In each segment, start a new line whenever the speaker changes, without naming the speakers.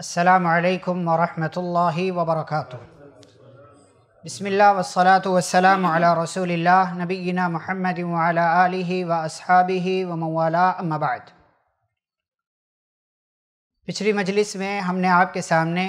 والصلاة والسلام على बसमिल्ल الله نبينا रसूल नबीना महमद وأصحابه ومن والاه أما بعد पिछली मजलिस में हमने आपके सामने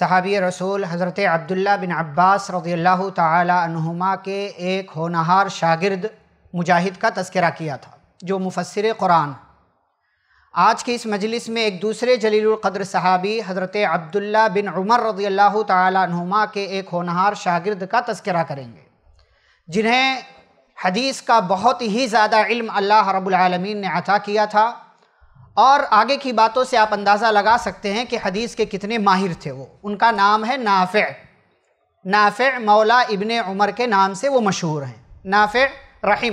सहाबी रसूल हज़रत अब्दुल्ला बिन अब्बास रज़ील्ला तहुमा के एक होनहार शागिर्द मुजाहिद का तस्करा किया था जो मुफसर क़ुरान आज की इस मजलिस में एक दूसरे जलीलकद्र सहाबी हज़रत अब्दुल्ला बिन उमर रजी अल्लाह तुमा के एक होनहार शागिर्द का तस्करा करेंगे जिन्हें हदीस का बहुत ही ज़्यादा इल्म अल्लाह रबालमीन ने अता किया था और आगे की बातों से आप अंदाज़ा लगा सकते हैं कि हदीस के कितने माहिर थे वो उनका नाम है नाफ़ नाफ़ मौला इबन उमर के नाम से वो मशहूर हैं नाफ़ रही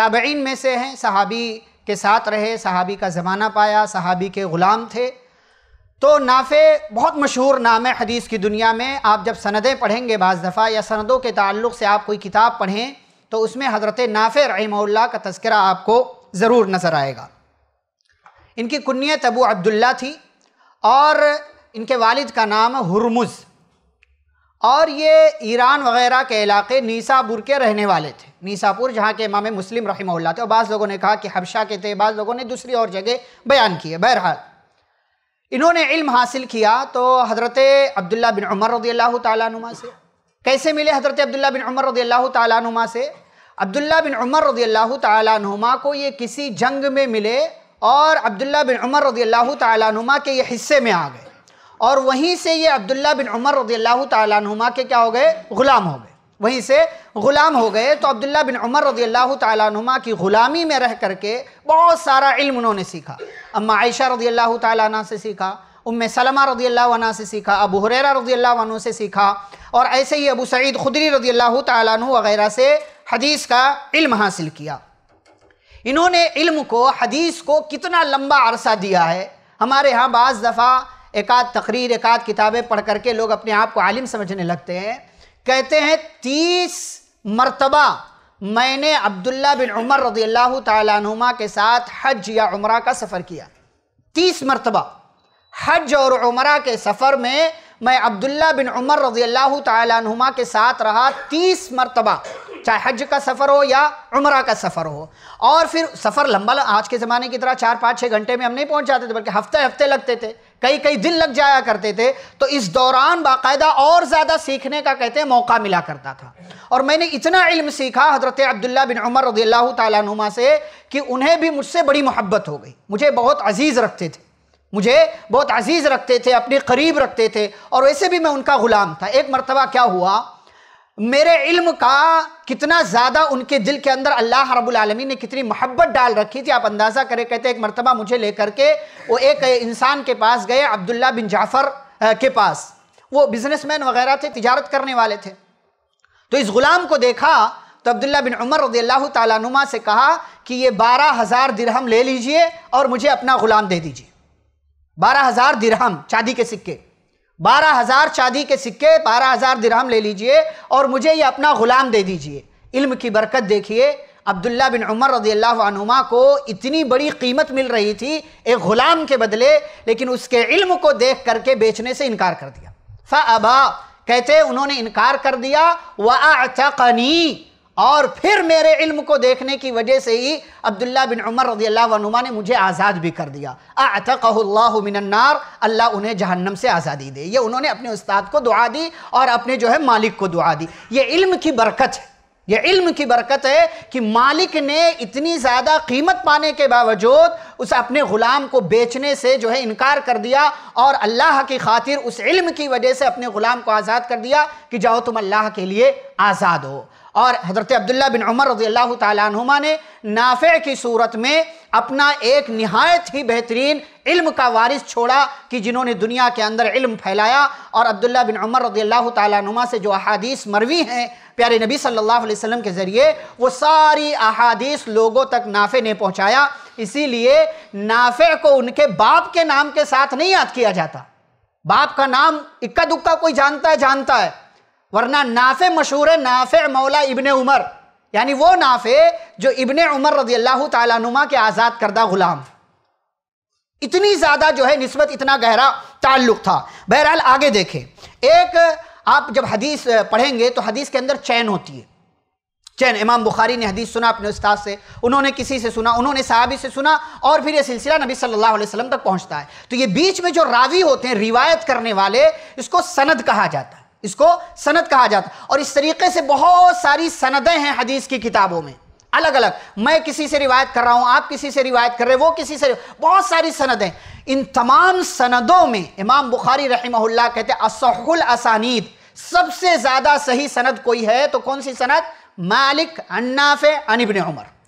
ताबीन में से हैं सहाबी के साथ रहे सहाबी का ज़माना पाया सहाबी के ग़ुलाम थे तो नाफ़े बहुत मशहूर नाम है हदीस की दुनिया में आप जब सनदें पढ़ेंगे बज़ दफ़ा या सनदों के ताल्लुक से आप कोई किताब पढ़ें तो उसमें हज़रत नाफ़े रहमल्ला का तस्करा आपको ज़रूर नज़र आएगा इनकी कुन्नीत अबू अब्दुल्ला थी और इनके वालिद का नाम हरमुज़ और ये ईरान वगैरह के इलाके नीसापुर के रहने वाले थे नीसापुर जहाँ के इमाम मुस्लिम रही थे और बाज़ लोगों ने कहा कि हबशा के थे बाज़ लोगों ने दूसरी और जगह बयान किए बहरहाल इन्होंने इल्म हासिल किया तो हज़रत अब्दुल्ला बिन उमर रदी अल्लाह तुमा से कैसे मिले हज़रत अब्दुल्ला बिन उमर रदी अल्लाह तुमा से अब्दुल्ला बिन उमर रदी अल्लाह तुमा को ये किसी जंग में मिले और अब्दुल्ला बिन उमर रदी अल्लाह तुमा के ये हिस्से में आ गए और वहीं से ये अब्दुल्ला बिन उमर रजील्ला तुमा के क्या हो गए ग़ुलाम हो गए वहीं से ग़ुलाम हो गए तो अब्दुल्ला बिन उमर रजील्ला तुमा की ग़ुलामी में रह करके बहुत सारा इल्म उन्होंने सीखा अम्मा आयशा रजील्ला तुना से सीखा उम सलमा रदी अल्लाह से सीखा अबू हुररा रदी अल्लाह से सीखा और ऐसे ही अबू सईद खुदरी रदी अल्लाह वगैरह से हदीस का इल्म हासिल किया इन्होंने इल्म को हदीस को कितना लंबा अरसा दिया है हमारे यहाँ बज़ दफ़ा एक आध तकरीर एक आध किताबें पढ़ करके लोग अपने आप को आलिम समझने लगते हैं कहते हैं तीस मरतबा मैंने अब्दुल्ला बिन उमर रजी अल्लाह तुमा के साथ हज या उम्र का सफ़र किया तीस मरतबा हज और उम्र के सफ़र में मैं अब्दुल्ला बिन उमर रजी अल्लाह तुमा के साथ रहा तीस मरतबा चाहे हज का सफ़र हो या उम्र का सफ़र हो और फिर सफ़र लंबा आज के ज़माने की तरह चार पाँच छः घंटे में हम नहीं पहुँच जाते थे बल्कि हफ्ते हफ्ते लगते थे कई कई दिन लग जाया करते थे तो इस दौरान बाकायदा और ज़्यादा सीखने का कहते हैं मौका मिला करता था और मैंने इतना इल्म सीखा हज़रत अब्दुल्ला बिन उमर रदील्ला तुमा से कि उन्हें भी मुझसे बड़ी मोहब्बत हो गई मुझे बहुत अजीज़ रखते थे मुझे बहुत अजीज़ रखते थे अपने करीब रखते थे और वैसे भी मैं उनका ग़ुलाम था एक मरतबा क्या हुआ मेरे इल्म का कितना ज़्यादा उनके दिल के अंदर अल्लाह रब्बुल आलमी ने कितनी मोहब्बत डाल रखी थी आप अंदाज़ा करें कहते एक मरतबा मुझे लेकर के वो एक इंसान के पास गए अब्दुल्ला बिन जाफ़र के पास वो बिजनेसमैन वगैरह थे तिजारत करने वाले थे तो इस ग़ुलाम को देखा तो अब्दुल्ला बिन उमर रदी अल्लाह तुमा से कहा कि ये बारह हज़ार दिरहम ले लीजिए और मुझे अपना ग़ुलाम दे दीजिए बारह हज़ार दिरहम चांदी के सिक्के बारह हजार चांदी के सिक्के बारह हजार दिरहम ले लीजिए और मुझे ये अपना गुलाम दे दीजिए इल्म की बरकत देखिए अब्दुल्ला बिन उमर रदी को इतनी बड़ी कीमत मिल रही थी एक गुलाम के बदले लेकिन उसके इल्म को देख करके बेचने से इनकार कर दिया अबा कहते उन्होंने इनकार कर दिया वनी और फिर मेरे इल्म को देखने की वजह से ही अब्दुल्ला बिन उमर रजी ने मुझे आज़ाद भी कर दिया आतकल्लामिनन्नार अल्लाह उन्हें जहन्नम से आज़ादी दे ये उन्होंने अपने उस्ताद को दुआ दी और अपने जो है मालिक को दुआ दी ये इल्म की बरकत है ये इल्म की बरकत है कि मालिक ने इतनी ज़्यादा कीमत पाने के बावजूद उस अपने ग़ुलाम को बेचने से जो है इनकार कर दिया और अल्लाह की खातिर उस इल्म की वजह से अपने ग़ुलाम को आज़ाद कर दिया कि जाओ तुम अल्लाह के लिए आज़ाद हो और हज़रत अब्दुल्ला बिन उमर रजी अल्लाह तुमा ने नाफ़े की सूरत में अपना एक नहायत ही बेहतरीन इल्म का वारिस छोड़ा कि जिन्होंने दुनिया के अंदर इल्म फैलाया और अब्दुल्ला बिन उमर रजी अल्लाह तुमा से जो अहादीस मरवी हैं प्यारे नबी सल्लल्लाहु अलैहि वसल्लम के ज़रिए वो सारी अहादीस लोगों तक नाफ़े ने पहुँचाया इसीलिए नाफ़े को उनके बाप के नाम के साथ नहीं याद किया जाता बाप का नाम इक्का दुक्का कोई जानता है जानता है वरना नाफे मशहूर है नाफे मौला इबन उमर यानी वो नाफे जो इबन उमर रजी अल्लाह तुमा के आज़ाद करदा गुलाम इतनी ज़्यादा जो है नस्बत इतना गहरा ताल्लुक था बहरहाल आगे देखें एक आप जब हदीस पढ़ेंगे तो हदीस के अंदर चैन होती है चैन इमाम बुखारी ने हदीस सुना अपने उस्ताद से उन्होंने किसी से सुना उन्होंने सहाबी से सुना और फिर ये सिलसिला नबी सल्लल्लाहु अलैहि वसल्लम तक पहुंचता है तो ये बीच में जो रावी होते हैं रिवायत करने वाले इसको सनद कहा जाता है इसको सनद कहा जाता और इस तरीके से बहुत सारी सनदें हैं हदीस की किताबों में अलग अलग मैं किसी से रिवायत कर रहा हूं आप किसी से रिवायत कर रहे हैं वो किसी से बहुत सारी सनदें इन तमाम सनदों में इमाम बुखारी रहमहुल्ला कहते असहुल असानीद सबसे ज़्यादा सही सनद कोई है तो कौन सी सनद मालिक अन्नाफ़ अनिबन उमर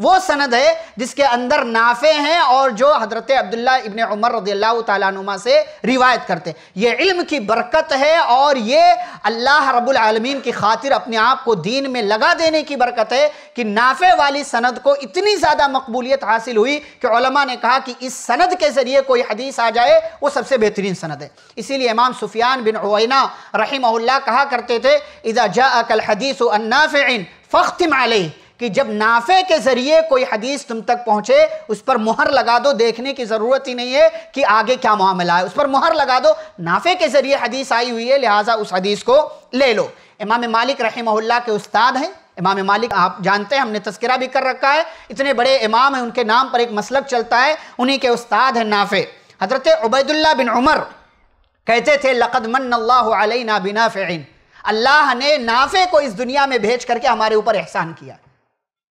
वो सनद है जिसके अंदर नाफे हैं और जो हजरत अब्दुल्ला इबन उमर रदील्ला से रिवायत करते ये इल्म की बरकत है और ये अल्लाह रब्बुल आलमीन की खातिर अपने आप को दीन में लगा देने की बरकत है कि नाफे वाली सनद को इतनी ज़्यादा मकबूलियत हासिल हुई कि ने कहा कि इस सनद के ज़रिए कोई हदीस आ जाए वो सबसे बेहतरीन सनद है इसीलिए इमाम सुफियान बिन उवैना रही कहा करते थे इज़ा जा अकल हदीस अन्नाफ़िन फ़ख्तिम आलही कि जब नाफे के जरिए कोई हदीस तुम तक पहुंचे उस पर मुहर लगा दो देखने की ज़रूरत ही नहीं है कि आगे क्या मामला है उस पर मुहर लगा दो नाफे के जरिए हदीस आई हुई है लिहाजा उस हदीस को ले लो इमाम मालिक रहमल्ला के उस्ताद हैं इमाम मालिक आप जानते हैं हमने तस्करा भी कर रखा है इतने बड़े इमाम हैं उनके नाम पर एक मसलक चलता है उन्हीं के उस्ताद हैं नाफे हज़रत उबैदुल्ला बिन उमर कहते थे लक़द मन बिना फ़िन अल्लाह ने नाफे को इस दुनिया में भेज करके हमारे ऊपर एहसान किया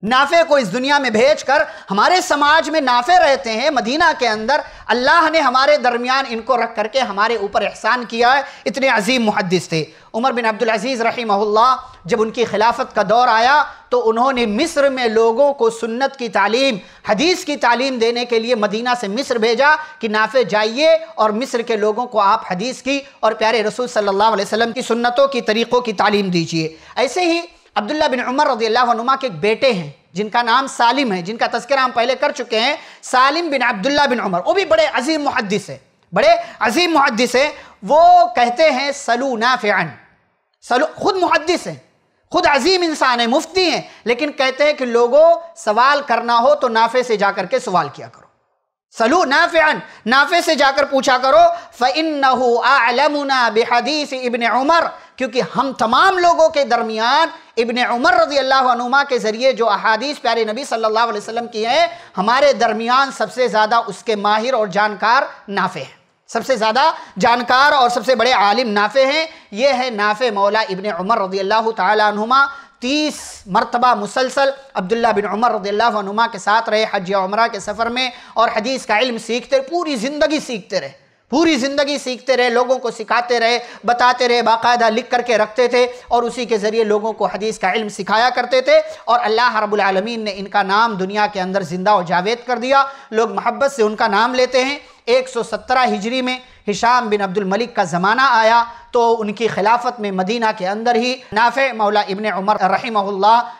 नाफे को इस दुनिया में भेजकर हमारे समाज में नाफे रहते हैं मदीना के अंदर अल्लाह ने हमारे दरमियान इनको रख करके हमारे ऊपर एहसान किया है इतने अजीम मुहदस थे उमर बिन अब्दुल अजीज़ रहीमहुल्ला जब उनकी खिलाफत का दौर आया तो उन्होंने मिस्र में लोगों को सुन्नत की तालीम हदीस की तालीम देने के लिए मदीना से मिस्र भेजा कि नाफे जाइए और मिस्र के लोगों को आप हदीस की और प्यारे रसूल सल्लल्लाहु अलैहि वसल्लम की सुन्नतों की तरीक़ों की तालीम दीजिए ऐसे ही अब्दुल्ला बिन उमर रजी के एक बेटे हैं जिनका नाम सालिम है जिनका तस्करा हम पहले कर चुके हैं सालिम बिन अब्दुल्ला बिन उमर वो भी बड़े अजीम मुहदस है बड़े अजीम मुहदस है वो कहते हैं सलू नाफ़ान सलू खुद मुहदस हैं खुद अजीम इंसान है मुफ्ती हैं लेकिन कहते हैं कि लोगों सवाल करना हो तो नाफे से जा करके सवाल किया करो सलू नाफ़ियान नाफे से जाकर पूछा करो फिनदीस इबन उमर क्योंकि हम तमाम लोगों के दरमियान इबन उमर रजी अल्लाह के ज़रिए जो अहादीस प्यारे नबी सल्लल्लाहु अलैहि वसल्लम की है हमारे दरमियान सबसे ज़्यादा उसके माहिर और जानकार नाफे हैं सबसे ज़्यादा जानकार और सबसे बड़े आलिम नाफे हैं ये है नाफे मौला इबन उमर रजी अल्लाह तुमा तीस मरतबा मुसलसल अब्दुल्ला बिन उमर रदील्लानुमा के साथ रहे हज या उमरा के सफ़र में और हदीस का इल्म सीखते पूरी ज़िंदगी सीखते रहे पूरी ज़िंदगी सीखते रहे लोगों को सिखाते रहे बताते रहे बाकायदा लिख करके रखते थे और उसी के ज़रिए लोगों को हदीस का इल्म सिखाया करते थे और अल्लाह रबालमीन ने इनका नाम दुनिया के अंदर ज़िंदा व जावेद कर दिया लोग मोहब्बत से उनका नाम लेते हैं 117 हिजरी में हिशाम बिन अब्दुल मलिक का ज़माना आया तो उनकी खिलाफत में मदीना के अंदर ही नाफ़े मौला इबन उमर रही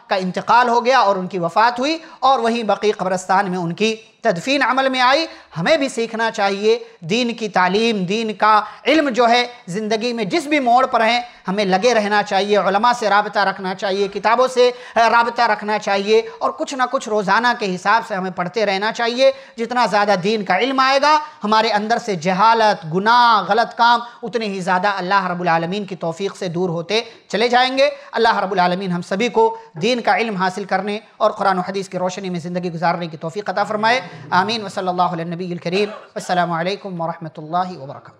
का इंतकाल हो गया और उनकी वफ़ात हुई और वहीं बकी कब्रस्तान में उनकी तदफीन अमल में आई हमें भी सीखना चाहिए दीन की तालीम दीन का इल्म जो है ज़िंदगी में जिस भी मोड़ पर हैं हमें लगे रहना चाहिए उलमा से रबता रखना चाहिए किताबों से रबता रखना चाहिए और कुछ ना कुछ रोज़ाना के हिसाब से हमें पढ़ते रहना चाहिए जितना ज़्यादा दीन का इल्म आएगा हमारे अंदर से जहालत गुनाह गलत काम उतने ही ज़्यादा अल्लाह रबालमीन की तोफ़ी से दूर होते चले जाएंगे अल्लाह रबालमीन हम सभी को दीन का इल्म हासिल करने और कुरान हदीस की रोशनी में ज़िंदगी गुजारने की तोफ़ी अता फ़रमाए आमीन वसल नबी करीम अल्लाम वरहमल वर्का